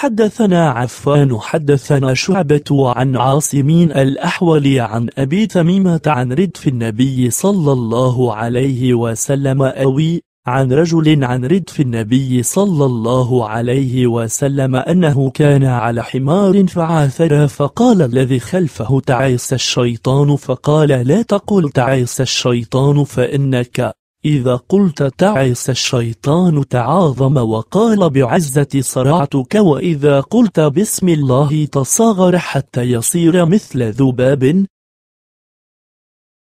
حدثنا عفان حدثنا شعبة عن عاصمين الأحول عن أبي تميمة عن ردف النبي صلى الله عليه وسلم أوي عن رجل عن ردف النبي صلى الله عليه وسلم أنه كان على حمار فعاثر فقال الذي خلفه تعيس الشيطان فقال لا تقل تعيس الشيطان فإنك إذا قلت تعس الشيطان تعاظم وقال بعزة صرعتك وإذا قلت بسم الله تصاغر حتى يصير مثل ذباب